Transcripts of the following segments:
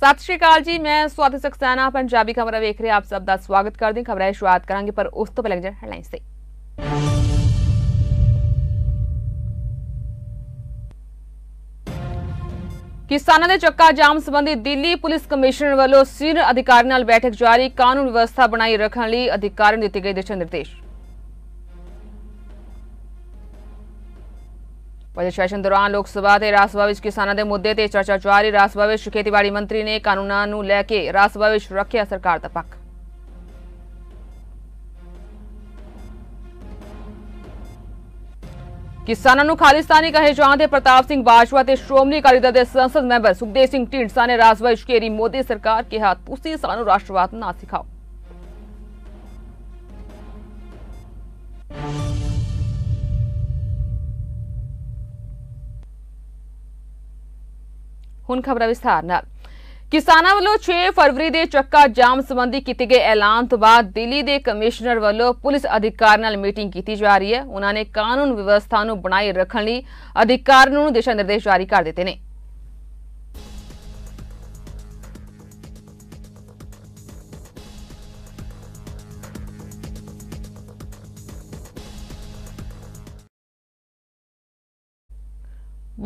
ਸਤਿ ਸ਼੍ਰੀ ਅਕਾਲ ਜੀ ਮੈਂ ਸਵਾਤੀ ਸਖਸਾਨਾ ਪੰਜਾਬੀ ਖਬਰਾਂ ਵੇਖ ਰਹੇ ਆਪ ਸਭ ਦਾ ਸਵਾਗਤ ਕਰਦੇ ਹਾਂ ਖਬਰਾਂ ਦੀ ਸ਼ੁਰੂਆਤ ਕਰਾਂਗੇ ਪਰ ਉਸ ਤੋਂ ਪਹਿਲਾਂ ਜਨ ਹੈਡਲਾਈਨਸ ਤੇ ਕਿਸਾਨਾਂ ਦੇ ਚੱਕਾ ਜਾਮ ਸੰਬੰਧੀ ਦਿੱਲੀ ਪੁਲਿਸ ਕਮਿਸ਼ਨਰ ਵੱਲੋਂ ਸੀਨੀਅਰ ਅਧਿਕਾਰੀ ਨਾਲ ਬੈਠਕ ਜਾਰੀ ਕਾਨੂੰਨ ਵਿਵਸਥਾ ਬਣਾਈ ਰੱਖਣ ਲਈ ਅਧਿਕਾਰੀ ਨੇ ਦਿੱਤੇ ਗਏ ਦਿਸ਼ਾ ਨਿਰਦੇਸ਼ ਬਜਟ ਸੈਸ਼ਨ ਦੌਰਾਨ ਲੋਕ ਸਭਾ ਤੇ ਰਾਜ ਸਭਾ ਵਿੱਚ ਕਿਸਾਨਾਂ ਦੇ ਮੁੱਦੇ ਤੇ ਚਰਚਾ ਜਾਰੀ ਰਾਜ ਸਭਾ ਵਿੱਚ ਖੇਤੀਬਾੜੀ ਮੰਤਰੀ ਨੇ ਕਾਨੂੰਨਾਂ ਨੂੰ ਲੈ ਕੇ ਰਾਜ ਸਭਾ ਵਿੱਚ ਰੱਖਿਆ ਸਰਕਾਰ ਦਾ ਪੱਖ ਕਿਸਾਨਾਂ ਨੂੰ ਖਾਲਿਸਤਾਨੀ ਕਹੇ ਜਾਣ ਤੇ ਪ੍ਰਤਾਪ ਸਿੰਘ ਬਾਜਵਾ ਤੇ ਸ਼੍ਰੋਮਣੀ ਅਕਾਲੀ ਦਲ ਦੇ ਸੰਸਦ ਮੈਂਬਰ ਸੁਖਦੇਵ ਸਿੰਘ ਢੀਂਡਸਾ ਨੇ ਰਾਜ ਸਭਾ ਵਿੱਚ ਕੇਰੀ ਮੋਦੀ ਸਰਕਾਰ ਕਿਹਾ ਤੁਸੀਂ ਸਾਨੂੰ ਰਾਸ਼ਟਰਵਾਦ ਨਾ ਸਿਖਾਓ ਹੁਣ ਖਬਰਾਂ ਵਿਸਥਾਰ ਨਾਲ ਕਿਸਾਨਾਂ ਵੱਲੋਂ 6 ਫਰਵਰੀ ਦੇ ਚੱਕਾ ਜਾਮ ਸੰਬੰਧੀ ਕੀਤੇ ਗਏ ਐਲਾਨ ਤੋਂ ਬਾਅਦ ਦਿੱਲੀ ਦੇ ਕਮਿਸ਼ਨਰ ਵੱਲੋਂ ਪੁਲਿਸ ਅਧਿਕਾਰੀਆਂ ਨਾਲ ਮੀਟਿੰਗ ਕੀਤੀ ਜਾ ਰਹੀ ਹੈ ਉਹਨਾਂ ਨੇ ਕਾਨੂੰਨ ਵਿਵਸਥਾ ਨੂੰ ਬਣਾਈ ਰੱਖਣ ਲਈ ਅਧਿਕਾਰੀਆਂ ਨੂੰ ਦਿਸ਼ਾ ਨਿਰਦੇਸ਼ ਜਾਰੀ ਕਰ ਦਿੱਤੇ ਨੇ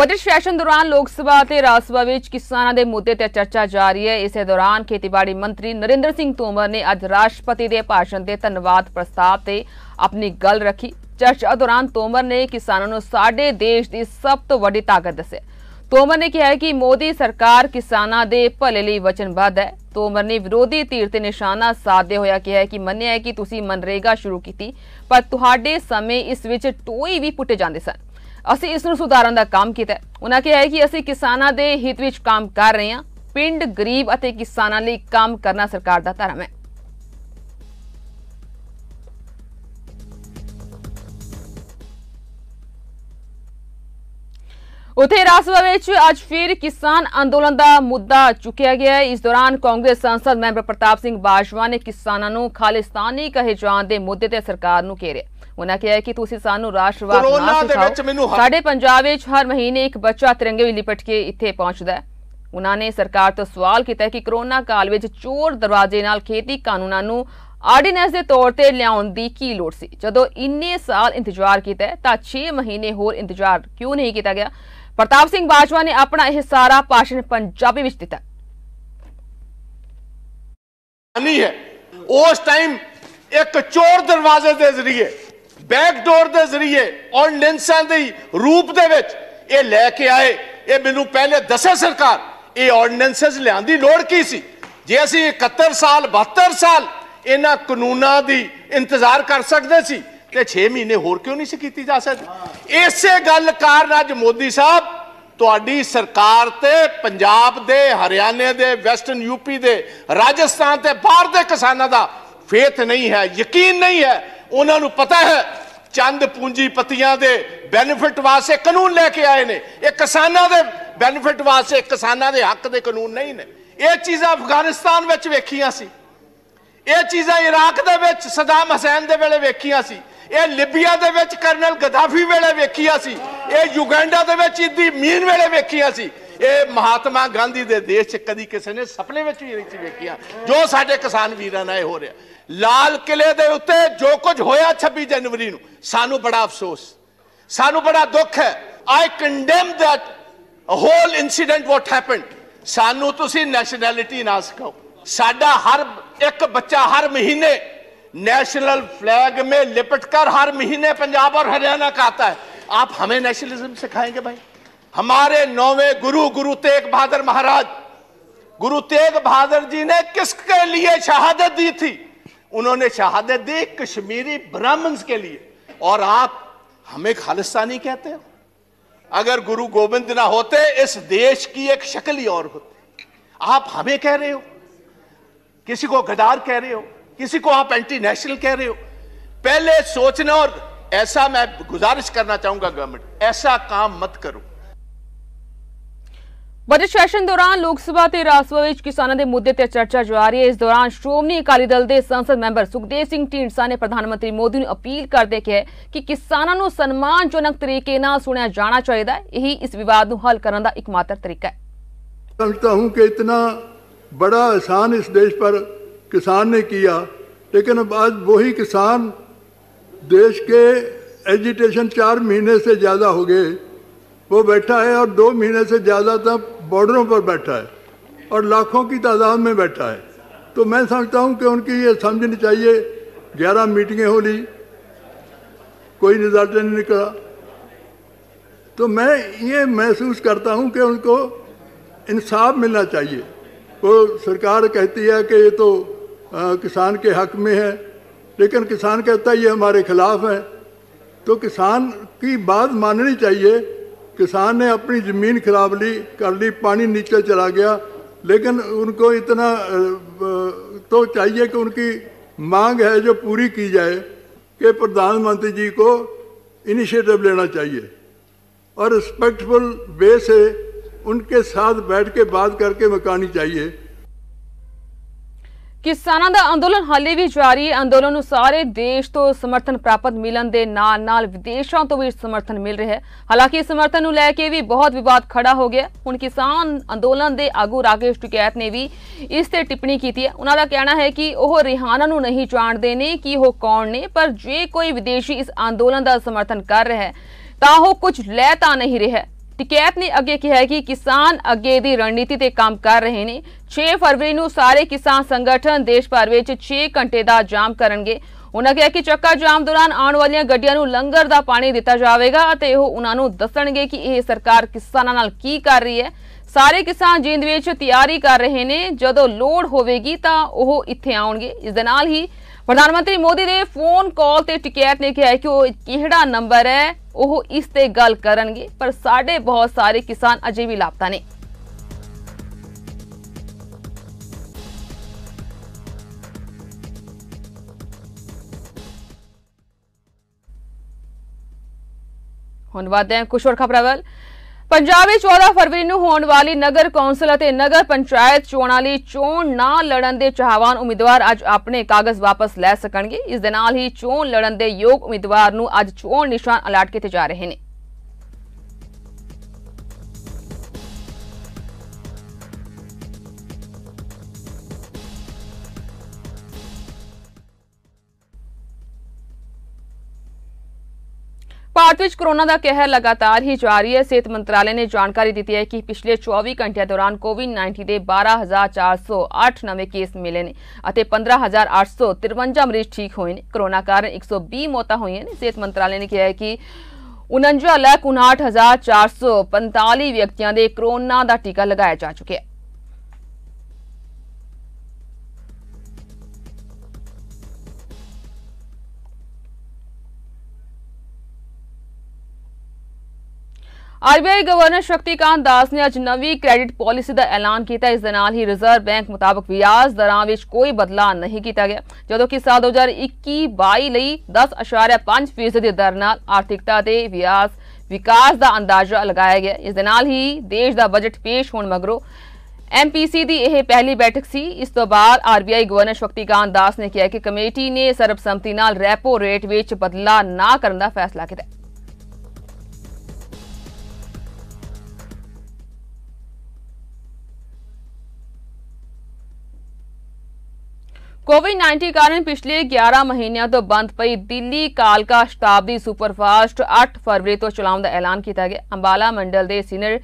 ਬਜਟ ਸੈਸ਼ਨ ਦੌਰਾਨ ਲੋਕ ਸਭਾ ਅਤੇ ਰਾਜ ਸਭਾ ਵਿੱਚ ਕਿਸਾਨਾਂ ਦੇ ਮੁੱਦੇ ਤੇ ਚਰਚਾ ਜਾਰੀ ਹੈ ਇਸੇ ਦੌਰਾਨ ਖੇਤੀਬਾੜੀ ਮੰਤਰੀ ਨਰਿੰਦਰ ਸਿੰਘ ਤੋਮਰ ਨੇ ਅੱਜ ਰਾਸ਼ਟਰਪਤੀ ਦੇ ਭਾਸ਼ਣ ਤੇ ਧੰਨਵਾਦ ਪ੍ਰਸਤਾਵ ਤੇ ਆਪਣੀ ਗੱਲ ਰੱਖੀ ਚਰਚਾ ਦੌਰਾਨ ਤੋਮਰ ਨੇ ਕਿਸਾਨਾਂ ਨੂੰ ਸਾਡੇ ਦੇਸ਼ ਦੀ ਸਭ ਤੋਂ ਵੱਡੀ ਤਾਕਤ ਦੱਸਿਆ ਤੋਮਰ ਨੇ ਕਿਹਾ ਕਿ ਮੋਦੀ ਸਰਕਾਰ ਕਿਸਾਨਾਂ ਦੇ ਭਲੇ ਲਈ ਵਚਨਬੱਧ ਹੈ ਤੋਮਰ ਨੇ ਵਿਰੋਧੀ ਧਿਰ ਤੇ ਨਿਸ਼ਾਨਾ ਸਾਧਦੇ ਹੋਇਆ ਕਿਹਾ ਕਿ ਮੰਨਿਆ ਹੈ ਕਿ ਤੁਸੀਂ ਮਨਰੇਗਾ ਸ਼ੁਰੂ ਕੀਤੀ ਪਰ ਤੁਹਾਡੇ ਸਮੇਂ ਇਸ ਵਿੱਚ ਟੋਈ ਵੀ ਪੁੱਟੇ ਜਾਂਦੇ ਸਨ ਅਸੀਂ ਇਸ ਨੂੰ ਸੁਧਾਰਨ ਦਾ ਕੰਮ ਕੀਤਾ ਉਹਨਾਂ ਕਿਹਾ ਹੈ ਕਿ ਅਸੀਂ ਕਿਸਾਨਾਂ ਦੇ ਹਿੱਤ ਵਿੱਚ ਕੰਮ ਕਰ ਰਹੇ ਹਾਂ ਪਿੰਡ ਗਰੀਬ ਅਤੇ ਕਿਸਾਨਾਂ ਲਈ ਕੰਮ ਕਰਨਾ ਸਰਕਾਰ ਦਾ ਧਰਮ ਹੈ ਉਥੇ ਰਾਸਵਾ ਵਿੱਚ ਅੱਜ ਫਿਰ ਕਿਸਾਨ ਅੰਦੋਲਨ ਦਾ ਮੁੱਦਾ ਚੁੱਕਿਆ ਗਿਆ ਹੈ ਇਸ ਦੌਰਾਨ ਕਾਂਗਰਸ ਸੰਸਦ ਮੈਂਬਰ ਪ੍ਰਤਾਪ ਸਿੰਘ ਬਾਜਵਾ ਨੇ ਕਿਸਾਨਾਂ ਨੂੰ ਖਾਲਿਸਤਾਨੀ ਕਹੇ ਜਾਣ ਦੇ ਮੁੱਦੇ ਤੇ ਸਰਕਾਰ ਨੂੰ ਘੇਰਿਆ ਉਹਨਾਂ ਕਿਹਾ ਕਿ ਤੁਸੀਂ ਸਾਨੂੰ ਰਾਸ਼ਟਰਵਾਦ ਨਾ ਸਿਖਾਓ ਸਾਡੇ ਪੰਜਾਬ ਵਿੱਚ ਹਰ ਮਹੀਨੇ ਇੱਕ ਬੱਚਾ ਤਿਰੰਗੇ ਵਿੱਚ ਲਿਪਟ ਕੇ ਇੱਥੇ ਪਹੁੰਚਦਾ ਹੈ ਉਹਨਾਂ ਨੇ ਸਰਕਾਰ ਤੋਂ ਸਵਾਲ ਕੀਤਾ ਕਿ ਕਰੋਨਾ ਕਾਲ ਵਿੱਚ ਚੋਰ ਦਰਵਾਜ਼ੇ ਨਾਲ ਖੇਤੀ ਕਾਨੂੰਨਾਂ ਨੂੰ ਆਰਡੀਨੈਂਸ ਦੇ ਤੌਰ ਤੇ ਲਿਆਉਣ ਦੀ ਕੀ ਲੋੜ ਸੀ ਜਦੋਂ ਇੰਨੇ ਸਾਲ ਇੰਤਜ਼ਾਰ ਕੀਤਾ ਤਾਂ 6 ਮਹੀਨੇ ਹੋਰ ਇੰਤਜ਼ਾਰ ਕਿਉਂ ਨਹੀਂ ਕੀਤਾ ਗਿਆ ਪ੍ਰਤਾਪ ਸਿੰਘ ਬਾਜਵਾ ਨੇ ਆਪਣਾ ਇਹ ਸਾਰਾ ਭਾਸ਼ਣ ਪੰਜਾਬੀ ਵਿੱਚ ਦਿੱਤਾ ਨਹੀਂ ਹੈ ਉਸ ਟਾਈਮ ਇੱਕ ਚੋਰ ਦਰਵਾਜ਼ੇ ਦੇ ਜ਼ਰੀਏ ਬੈਕ ਡੋਰ ਦੇ ਜ਼ਰੀਏ ਔਰ ਲੈਂਸਾਂ ਦੇ ਰੂਪ ਦੇ ਵਿੱਚ ਇਹ ਲੈ ਕੇ ਆਏ ਇਹ ਮੈਨੂੰ ਪਹਿਲੇ ਦੱਸੇ ਸਰਕਾਰ ਇਹ ਆਰਡੀਨੈਂਸਸ ਲਿਆਂਦੀ ਲੋੜ ਕੀ ਸੀ ਜੇ ਅਸੀਂ 71 ਸਾਲ 72 ਸਾਲ ਇਹਨਾਂ ਕਾਨੂੰਨਾਂ ਦੀ ਇੰਤਜ਼ਾਰ ਕਰ ਸਕਦੇ ਸੀ ਤੇ 6 ਮਹੀਨੇ ਹੋਰ ਕਿਉਂ ਨਹੀਂ ਸੀ ਕੀਤੀ ਜਾ ਸਕਦੀ ਇਸੇ ਗੱਲ ਕਾਰਨ ਅੱਜ ਮੋਦੀ ਸਾਹਿਬ ਤੁਹਾਡੀ ਸਰਕਾਰ ਤੇ ਪੰਜਾਬ ਦੇ ਹਰਿਆਣੇ ਦੇ ਵੈਸਟਰਨ ਯੂਪੀ ਦੇ ਰਾਜਸਥਾਨ ਤੇ ਬਾਹਰ ਦੇ ਕਿਸਾਨਾਂ ਦਾ ਫੇਥ ਨਹੀਂ ਹੈ ਯਕੀਨ ਨਹੀਂ ਹੈ ਉਹਨਾਂ ਨੂੰ ਪਤਾ ਹੈ ਚੰਦ ਪੂੰਜੀਪਤੀਆਂ ਦੇ ਬੈਨੀਫਿਟ ਵਾਸਤੇ ਕਾਨੂੰਨ ਲੈ ਕੇ ਆਏ ਨੇ ਇਹ ਕਿਸਾਨਾਂ ਦੇ ਬੈਨੀਫਿਟ ਵਾਸਤੇ ਕਿਸਾਨਾਂ ਦੇ ਹੱਕ ਦੇ ਕਾਨੂੰਨ ਨਹੀਂ ਨੇ ਇਹ ਚੀਜ਼ਾਂ ਅਫਗਾਨਿਸਤਾਨ ਵਿੱਚ ਵੇਖੀਆਂ ਸੀ ਇਹ ਚੀਜ਼ਾਂ ਇਰਾਕ ਦੇ ਵਿੱਚ ਸਦਾਮ ਹਸੈਨ ਦੇ ਵੇਲੇ ਵੇਖੀਆਂ ਸੀ ਇਹ ਲਿਬੀਆ ਦੇ ਵਿੱਚ ਕਰਨਲ ਗਦਾਫੀ ਵੇਲੇ ਵੇਖੀਆਂ ਸੀ ਇਹ ਯੂਗੈਂਡਾ ਦੇ ਵਿੱਚ ਇਦੀ ਮੀਨ ਵੇਲੇ ਵੇਖੀਆਂ ਸੀ ਇਹ ਮਹਾਤਮਾ ਗਾਂਧੀ ਦੇ ਦੇਸ਼ 'ਚ ਕਦੀ ਕਿਸੇ ਨੇ ਸੁਪਨੇ ਵਿੱਚ ਵੀ ਨਹੀਂ ਵੇਖਿਆ ਜੋ ਸਾਡੇ ਕਿਸਾਨ ਵੀਰਾਂ ਨਾਲ ਹੋ ਰਿਹਾ ਲਾਲ ਕਿਲੇ ਦੇ ਉੱਤੇ ਜੋ ਕੁਝ ਹੋਇਆ 26 ਜਨਵਰੀ ਨੂੰ ਸਾਨੂੰ ਬੜਾ ਅਫਸੋਸ ਸਾਨੂੰ ਬੜਾ ਦੁੱਖ ਹੈ I condemn that whole incident what happened ਸਾਨੂੰ ਤੁਸੀਂ ਨੈਸ਼ਨੈਲਿਟੀ ਨਾ ਸਿਖਾਓ ਸਾਡਾ ਹਰ एक बच्चा हर महीने नेशनल फ्लैग में लिपटकर हर महीने पंजाब और हरियाणा का आता है आप हमें नेशनलिज्म सिखाएंगे भाई हमारे नौवे गुरु गुरु तेग बहादुर महाराज गुरु तेग बहादुर जी ने किसके लिए शहादत दी थी उन्होंने शहादत दी कश्मीरी ब्राह्मण्स के लिए और आप हमें खालिस्तानी कहते हो अगर गुरु गोविंद ना होते इस देश की एक शक्ल ही और होती आप हमें कह रहे हो किसी को गदार कह रहे हो किसी को आप एंटी नेशनल कह रहे हो पहले सोचना और ऐसा मैं गुजारिश करना चाहूंगा गवर्नमेंट ऐसा काम मत करो ਬਜਟ ਸੈਸ਼ਨ ਦੌਰਾਨ ਲੋਕ ਸਭਾ ਤੇ ਰਾਜ ਸਭਾ ਵਿੱਚ ਕਿਸਾਨਾਂ ਦੇ ਮੁੱਦੇ ਤੇ ਚਰਚਾ ਜਾਰੀ ਹੈ ਇਸ ਦੌਰਾਨ ਸ਼੍ਰੋਮਣੀ ਅਕਾਲੀ ਦਲ ਦੇ ਸੰਸਦ ਮੈਂਬਰ ਸੁਖਦੇਵ ਸਿੰਘ ਢੀਂਡਸਾ ਨੇ ਪ੍ਰਧਾਨ ਮੰਤਰੀ ਮੋਦੀ ਨੂੰ ਅਪੀਲ ਕਰਦੇ ਕਿਹਾ ਕਿ ਕਿਸਾਨਾਂ ਨੂੰ ਸਨਮਾਨਜਨਕ ਤਰੀਕੇ ਨਾਲ ਸੁਣਿਆ ਜਾਣਾ ਚਾਹੀਦਾ ਹੈ ਇਹੀ ਇਸ ਵਿਵਾਦ ਨੂੰ ਹੱਲ ਕਰਨ ਦਾ ਇੱਕਮਾਤਰ ਤਰੀਕਾ ਹੈ ਸਮਝਦਾ ਹੂੰ ਕਿ ਇਤਨਾ बड़ा एहसान इस देश पर किसान ने किया लेकिन अब आज वही किसान देश के एजिटेशन चार महीने से ज़्यादा हो गए वो बैठा है और दो महीने से ज़्यादा तक बॉर्डरों पर बैठा है और लाखों की तादाद में बैठा है तो मैं समझता हूँ कि उनकी ये समझनी चाहिए ग्यारह मीटिंगें हो ली कोई रिजल्ट नहीं निकला तो मैं ये महसूस करता हूँ कि उनको इंसाफ मिलना चाहिए वो सरकार कहती है कि ये तो आ, किसान के हक में है लेकिन किसान कहता है ये हमारे खिलाफ है तो किसान की बात माननी चाहिए किसान ने अपनी ज़मीन खराब ली कर ली पानी नीचे चला गया लेकिन उनको इतना तो चाहिए कि उनकी मांग है जो पूरी की जाए कि प्रधानमंत्री जी को इनिशिएटिव लेना चाहिए और रिस्पेक्टफुल वे से उनके साथ बैठ के बात करके मकानी चाहिए ਕਿਸਾਨਾਂ ਦਾ ਅੰਦੋਲਨ ਹਾਲੇ ਵੀ ਜਾਰੀ ਹੈ ਅੰਦੋਲਨ ਨੂੰ ਸਾਰੇ ਦੇਸ਼ ਤੋਂ ਸਮਰਥਨ ਪ੍ਰਾਪਤ ਮਿਲਣ ਦੇ ਨਾਲ ਨਾਲ ਵਿਦੇਸ਼ਾਂ ਤੋਂ ਵੀ ਸਮਰਥਨ ਮਿਲ ਰਿਹਾ ਹੈ ਹਾਲਾਂਕਿ ਇਸ ਸਮਰਥਨ ਨੂੰ ਲੈ ਕੇ ਵੀ ਬਹੁਤ ਵਿਵਾਦ ਖੜਾ ਹੋ ਗਿਆ ਹੁਣ ਕਿਸਾਨ ਅੰਦੋਲਨ ਦੇ ਆਗੂ ਰਾਕੇਸ਼ ਟਿਕੈਤ ਨੇ ਵੀ ਇਸ ਤੇ ਟਿੱਪਣੀ ਕੀਤੀ ਹੈ ਉਹਨਾਂ ਦਾ ਕਹਿਣਾ ਹੈ ਕਿ ਉਹ ਰਿਹਾਨਾ ਨੂੰ ਨਹੀਂ ਜਾਣਦੇ ਨੇ ਕਿ ਉਹ ਕੌਣ ਨੇ ਪਰ ਜੇ ਕੋਈ ਵਿਦੇਸ਼ੀ ਇਸ ਅੰਦੋਲਨ ਦਾ ਸਮਰਥਨ ਕਰ ਰਿਹਾ ਹੈ ਤਾਂ ਉਹ ਕੁਝ ਲੈ ਤਾਂ ਨਹੀਂ ਰਿਹਾ ਟਿਕੈਤ ਨੇ ਅੱਗੇ ਕਿਹਾ ਕਿ ਕਿਸਾਨ ਅੱਗੇ ਦੀ ਰਣਨੀਤੀ ਤੇ ਕੰਮ ਕਰ ਰਹੇ ਨੇ 6 ਫਰਵਰੀ ਨੂੰ ਸਾਰੇ ਕਿਸਾਨ ਸੰਗਠਨ ਦੇਸ਼ ਭਰ ਵਿੱਚ 6 ਘੰਟੇ ਦਾ ਜਾਮ ਕਰਨਗੇ ਉਹਨਾਂ ਕਿਹਾ ਕਿ ਚੱਕਾ ਜਾਮ ਦੌਰਾਨ ਆਉਣ ਵਾਲੀਆਂ ਗੱਡੀਆਂ ਨੂੰ ਲੰਗਰ ਦਾ ਪਾਣੀ ਦਿੱਤਾ ਜਾਵੇਗਾ ਅਤੇ ਉਹ ਉਹਨਾਂ ਨੂੰ ਦੱਸਣਗੇ ਕਿ ਇਹ ਸਰਕਾਰ ਕਿਸਾਨਾਂ ਨਾਲ ਕੀ ਕਰ ਰਹੀ ਹੈ ਸਾਰੇ ਕਿਸਾਨ ਜਿੰਦ ਵਿੱਚ ਤਿਆਰੀ ਕਰ ਰਹੇ ਨੇ ਜਦੋਂ ਲੋੜ ਹੋਵੇਗੀ ਤਾਂ ਉਹ ਇੱਥੇ ਆਉਣਗੇ ਇਸ ਦੇ ਨਾਲ ਹੀ ਪ੍ਰਧਾਨ ਮੰਤਰੀ ਮੋਦੀ ਦੇ ਫੋਨ ਕਾਲ ਤੇ ਟਿਕੈਤ ਨੇ ਕਿਹਾ ਕਿ ਉਹ ਕਿਹੜਾ ਨੰਬਰ ਹੈ ਉਹ ਇਸ ਤੇ ਗੱਲ ਕਰਨਗੇ ਪਰ ਸਾਡੇ ਬਹੁਤ ਸਾਰੇ ਕਿਸਾਨ ਅਜੇ ਵੀ ਲਾਪਤਾ ਨੇ ਹੁਣ ਵਾਦਿਆਂ ਕੁਝ ਹੋਰ ਖਬਰਾਂ ਵੱਲ ਪੰਜਾਬ ਵਿੱਚ 14 ਫਰਵਰੀ ਨੂੰ ਹੋਣ ਵਾਲੀ ਨਗਰ ਕੌਂਸਲ ਅਤੇ ਨਗਰ ਪੰਚਾਇਤ ਚੋਣਾਂ ਲਈ ਚੋਣ ਨਾ ਲੜਨ ਦੇ ਚਾਹਵਾਨ ਉਮੀਦਵਾਰ ਅੱਜ ਆਪਣੇ ਕਾਗਜ਼ ਵਾਪਸ ਲੈ ਸਕਣਗੇ ਇਸ ਦੇ ਨਾਲ ਹੀ ਚੋਣ ਲੜਨ ਦੇ ਯੋਗ ਉਮੀਦਵਾਰ ਨੂੰ ਅੱਜ ਚੋਣ ਨਿਸ਼ਾਨ ਅਲਾਟ ਕੀਤੇ ਜਾ ਰਹੇ ਨੇ ਭਾਰਤ ਵਿੱਚ ਕਰੋਨਾ ਦਾ ਕਹਿਰ ਲਗਾਤਾਰ ਹੀ ਜਾਰੀ ਹੈ ਸਿਹਤ ਮੰਤਰਾਲੇ ਨੇ ਜਾਣਕਾਰੀ ਦਿੱਤੀ ਹੈ ਕਿ ਪਿਛਲੇ 24 ਘੰਟਿਆਂ ਦੌਰਾਨ ਕੋਵਿਡ-19 ਦੇ 12408 ਨਵੇਂ ਕੇਸ ਮਿਲੇ ਨੇ ਅਤੇ 15853 ਮਰੀਜ਼ ਠੀਕ ਹੋਏ ਨੇ ਕਰੋਨਾ ਕਾਰਨ 120 ਮੌਤਾਂ ਹੋਈਆਂ ਨੇ ਸਿਹਤ ਮੰਤਰਾਲੇ ਨੇ ਕਿਹਾ ਹੈ ਕਿ 49 ਲੱਖ 59445 ਵਿਅਕਤੀਆਂ ਦੇ ਕਰੋਨਾ ਦਾ ਟੀਕਾ ਲਗਾਇਆ ਜਾ ਚੁੱਕਿਆ ਹੈ ਆਰਬੀਆਈ ਗਵਰਨਰ ਸ਼ਕਤੀਕਾਂਤ ਦਾਸ ਨੇ ਅੱਜ ਨਵੀਂ ਕ੍ਰੈਡਿਟ ਪਾਲਿਸੀ ਦਾ ਐਲਾਨ ਕੀਤਾ ਇਸ ਦੇ ਨਾਲ ਹੀ ਰਿਜ਼ਰਵ ਬੈਂਕ ਮੁਤਾਬਕ ਵਿਆਜ ਦਰਾਂ ਵਿੱਚ ਕੋਈ ਬਦਲਾਅ ਨਹੀਂ ਕੀਤਾ ਗਿਆ ਜਦੋਂ ਕਿ ਸਾਲ 2021-22 ਲਈ 10.5% ਦੀ ਦਰ ਨਾਲ ਆਰਥਿਕਤਾ ਦੇ ਵਿਆਜ ਵਿਕਾਸ ਦਾ ਅੰਦਾਜ਼ਾ ਲਗਾਇਆ ਗਿਆ ਇਸ ਦੇ ਨਾਲ ਹੀ ਦੇਸ਼ ਦਾ ਬਜਟ ਪੇਸ਼ ਹੋਣ ਮਗਰੋਂ ਐਮਪੀਸੀ ਦੀ ਇਹ ਪਹਿਲੀ ਬੈਠਕ ਸੀ ਇਸ ਤੋਂ ਬਾਅਦ ਆਰਬੀਆਈ ਗਵਰਨਰ ਸ਼ਕਤੀਕਾਂਤ ਦਾਸ ਨੇ ਕਿਹਾ ਕਿ ਕਮੇਟੀ ਨੇ ਸਰਬਸੰਮਤੀ ਨਾਲ ਰੈਪੋ ਰੇਟ ਵਿੱਚ ਬਦਲਾਅ ਨਾ ਕਰਨ ਦਾ ਫੈਸਲਾ ਕੀਤਾ ਕੋਵਿਡ-19 ਕਾਰਨ ਪਿਛਲੇ 11 ਮਹੀਨਿਆਂ ਤੋਂ ਬੰਦ ਪਈ ਦਿੱਲੀ ਕਾਲਕਾ ਸ਼ਤਾਬਦੀ ਸੁਪਰਫਾਸਟ 8 ਫਰਵਰੀ ਤੋਂ ਚਲਾਉਣ ਦਾ ਐਲਾਨ ਕੀਤਾ ਗਿਆ ਅੰਬਾਲਾ ਮੰਡਲ ਦੇ ਸੀਨੀਅਰ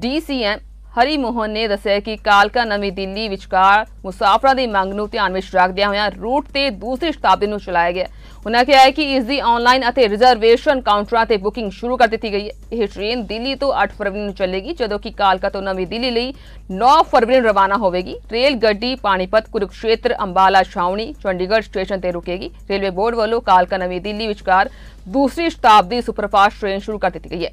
ਡੀਸੀਐਮ ਹਰੀ ਮੋਹਨ ਨੇ ਦੱਸਿਆ ਕਿ ਕਾਲਕਾ ਨਵੀਂ ਦਿੱਲੀ ਵਿਚਕਾਰ ਮੁਸਾਫਰਾਂ ਦੀ ਮੰਗ ਨੂੰ ਧਿਆਨ ਵਿੱਚ ਰੱਖਦਿਆਂ ਹੋਇਆਂ ਰੂਟ ਤੇ ਦੂਸਰੀ ਸ਼ਤਾਬਦੀ ਨੂੰ ਚਲਾਇਆ ਗਿਆ ਉਹਨਾਂ ਕਿਹਾ ਹੈ ਕਿ ਇਸ ਦੀ ਆਨਲਾਈਨ ਅਤੇ ਰਿਜ਼ਰਵੇਸ਼ਨ ਕਾਊਂਟਰਾਂ ਤੇ ਬੁਕਿੰਗ ਸ਼ੁਰੂ ਕਰ ਦਿੱਤੀ ਗਈ ਹੈ ਇਹ ਟ੍ਰੇਨ ਦਿੱਲੀ ਤੋਂ 8 ਫਰਵਰੀ ਨੂੰ ਚੱਲੇਗੀ ਜਦੋਂ ਕਿ ਕਾਲਕਾ ਤੋਂ ਨਵੀਂ ਦਿੱਲੀ ਲਈ 9 ਫਰਵਰੀ ਨੂੰ ਰਵਾਨਾ ਹੋਵੇਗੀ ਰੇਲ ਗੱਡੀ ਪਾਣੀਪਤ ਕੁਰੂਕਸ਼ੇਤਰ ਅੰਬਾਲਾ ਛਾਉਣੀ ਚੰਡੀਗੜ੍ਹ ਸਟੇਸ਼ਨ ਤੇ ਰੁਕੇਗੀ ਰੇਲਵੇ ਬੋਰਡ ਵੱਲੋਂ ਕਾਲਕਾ ਨਵੀਂ ਦਿੱਲੀ ਵਿਚਕਾਰ ਦੂਸਰੀ ਸ਼ਤਾਬਦੀ ਸੁਪਰਫਾਸਟ ਟ੍ਰੇਨ ਸ਼ੁਰੂ ਕਰ ਦਿੱਤੀ ਗਈ ਹੈ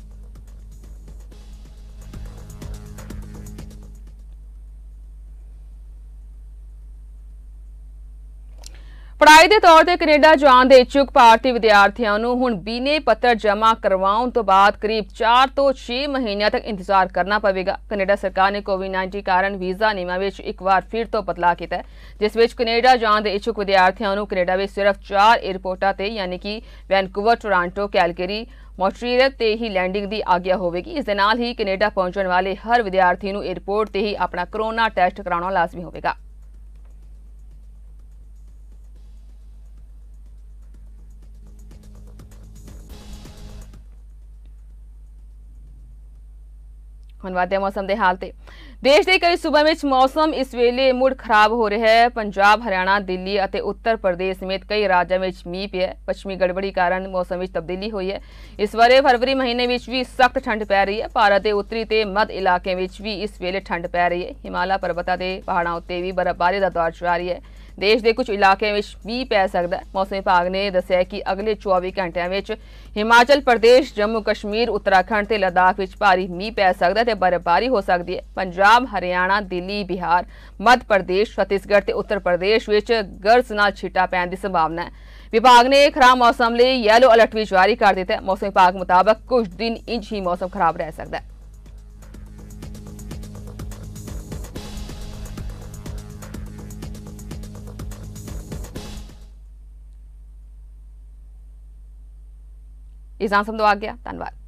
ਪੜਾਈ ਦੇ ਤੌਰ ਤੇ ਕੈਨੇਡਾ ਜਾਣ ਦੇ ਇੱਛੁਕ ਭਾਰਤੀ ਵਿਦਿਆਰਥੀਆਂ ਨੂੰ ਹੁਣ ਬੀਨੇ ਪੱਤਰ ਜਮ੍ਹਾਂ ਕਰਵਾਉਣ ਤੋਂ ਬਾਅਦ ਕਰੀਬ 4 ਤੋਂ 6 ਮਹੀਨਿਆਂ ਤੱਕ ਇੰਤਜ਼ਾਰ ਕਰਨਾ ਪਵੇਗਾ ਕੈਨੇਡਾ ਸਰਕਾਰ ਨੇ ਕੋਵਿਡ-19 ਕਾਰਨ ਵੀਜ਼ਾ ਨਿਯਮਾਂ ਵਿੱਚ ਇੱਕ ਵਾਰ ਫਿਰ ਤੋਂ ਬਦਲਾਅ ਕੀਤਾ ਜਿਸ ਵਿੱਚ ਕੈਨੇਡਾ ਜਾਣ ਦੇ ਇੱਛੁਕ ਵਿਦਿਆਰਥੀਆਂ ਨੂੰ ਕੈਨੇਡਾ ਵਿੱਚ ਸਿਰਫ 4 ਏਅਰਪੋਰਟਾਂ ਤੇ ਯਾਨੀ ਕਿ ਵੈਨਕੂਵਰ, ਟੋਰਾਂਟੋ, ਕੈਲਗਰੀ, ਮੌਂਟਰੀਅਲ ਤੇ ਹੀ ਲੈਂਡਿੰਗ ਦੀ ਆਗਿਆ ਹੋਵੇਗੀ ਇਸ ਦੇ ਨਾਲ ਹੀ ਕੈਨੇਡਾ ਪਹੁੰਚਣ ਵਾਲੇ ਹਰ ਵਿਦਿਆਰਥੀ ਨੂੰ ਏਅਰਪੋਰਟ ਤੇ ਹੀ ਆਪਣਾ ਕਰੋਨਾ ਟੈਸਟ ਕਰਾਉਣਾ ਲਾਜ਼ਮੀ ਹੋਵੇਗਾ ਹੁਣ ਵਾਦੇ ਮੌਸਮ ਦੇ ਹਾਲ ਤੇ ਦੇਸ਼ ਦੇ ਕਈ ਸੂਬਿਆਂ ਵਿੱਚ ਮੌਸਮ ਇਸ ਵੇਲੇ ਮੁੜ ਖਰਾਬ ਹੋ ਰਿਹਾ ਹੈ ਪੰਜਾਬ ਹਰਿਆਣਾ ਦਿੱਲੀ ਅਤੇ ਉੱਤਰ ਪ੍ਰਦੇਸ਼ ਸਮੇਤ ਕਈ ਰਾਜਾਂ ਵਿੱਚ ਮੀਂਹ ਪਿਆ ਪੱਛਮੀ ਗੜਬੜੀ ਕਾਰਨ ਮੌਸਮ ਵਿੱਚ ਤਬਦੀਲੀ ਹੋਈ ਹੈ ਇਸ ਵਾਰੇ ਫਰਵਰੀ ਮਹੀਨੇ ਵਿੱਚ ਵੀ ਸਖਤ ਠੰਡ ਪੈ ਰਹੀ ਹੈ ਭਾਰਤ ਦੇ ਉੱਤਰੀ ਤੇ ਮੱਧ ਇਲਾਕੇ ਵਿੱਚ ਵੀ ਇਸ ਵੇਲੇ ਠੰਡ ਪੈ ਰਹੀ ਹੈ ਹਿਮਾਲਾ ਪਰਬਤਾਂ ਦੇ ਪਹਾੜਾਂ ਉੱਤੇ ਵੀ ਬਰਫ਼ਬਾਰੀ ਦਾ ਦੌਰ ਜਾਰੀ ਹੈ ਦੇਸ਼ ਦੇ ਕੁਝ ਇਲਾਕਿਆਂ ਵਿੱਚ ਵੀ ਪੈ ਸਕਦਾ ਹੈ ਮੌਸਮ ਵਿਭਾਗ ਨੇ ਦੱਸਿਆ ਕਿ ਅਗਲੇ 24 ਘੰਟਿਆਂ ਵਿੱਚ ਹਿਮਾਚਲ ਪ੍ਰਦੇਸ਼ ਜੰਮੂ ਕਸ਼ਮੀਰ ਉੱਤਰਾਖੰਡ ਤੇ ਲਦਾਖ ਵਿੱਚ ਭਾਰੀ ਮੀਂਹ ਪੈ ਸਕਦਾ ਤੇ ਬਰਫ਼ਬਾਰੀ ਹੋ ਸਕਦੀ ਹੈ ਪੰਜਾਬ ਹਰਿਆਣਾ ਦਿੱਲੀ ਬਿਹਾਰ ਮੱਧ ਪ੍ਰਦੇਸ਼ ਛਤੀਸਗੜ੍ਹ ਤੇ ਉੱਤਰ ਪ੍ਰਦੇਸ਼ ਵਿੱਚ ਗਰਜ ਨਾਲ ਛਿਟਾ ਪੈਣ ਦੀ ਸੰਭਾਵਨਾ ਹੈ ਵਿਭਾਗ ਨੇ ਖਰਾਬ ਮੌਸਮ ਲਈ ਯੈਲੋ ਅਲਰਟ ਵੀ ਜਾਰੀ ਕਰ ਦਿੱਤਾ ਹੈ ਮੌਸਮ ਵਿਭਾਗ ਮੁਤਾਬਕ ਕੁਝ ਦਿਨ ਇੰਜ ਹੀ ਮੌਸਮ ਖਰਾਬ ਰਹਿ ਸਕਦਾ ਹੈ ਇਹ ਜਾਂਚ ਆ ਗਿਆ ਧੰਨਵਾਦ